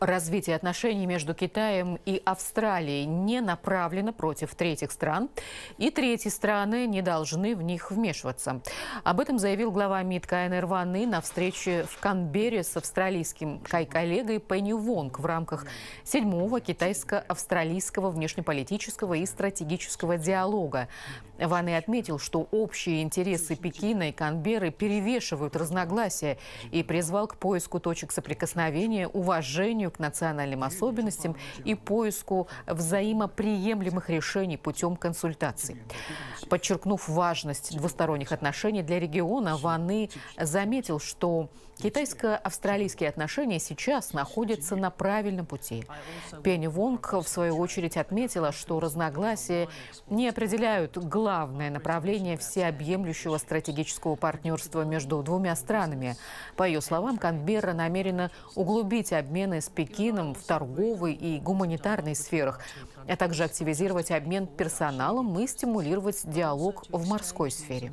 развитие отношений между Китаем и Австралией не направлено против третьих стран, и третьи страны не должны в них вмешиваться. Об этом заявил глава МИД КНР Ваны на встрече в Канберре с австралийским коллегой Пенни Вонг в рамках седьмого китайско-австралийского внешнеполитического и стратегического диалога. Ван и отметил, что общие интересы Пекина и Канберы перевешивают разногласия и призвал к поиску точек соприкосновения, уважению к национальным особенностям и поиску взаимоприемлемых решений путем консультаций. Подчеркнув важность двусторонних отношений для региона, Ван и заметил, что китайско-австралийские отношения сейчас находятся на правильном пути. Пень Вонг, в свою очередь, отметила, что разногласия не определяют главных главное направление всеобъемлющего стратегического партнерства между двумя странами. По ее словам, Канберра намерена углубить обмены с Пекином в торговой и гуманитарной сферах, а также активизировать обмен персоналом и стимулировать диалог в морской сфере.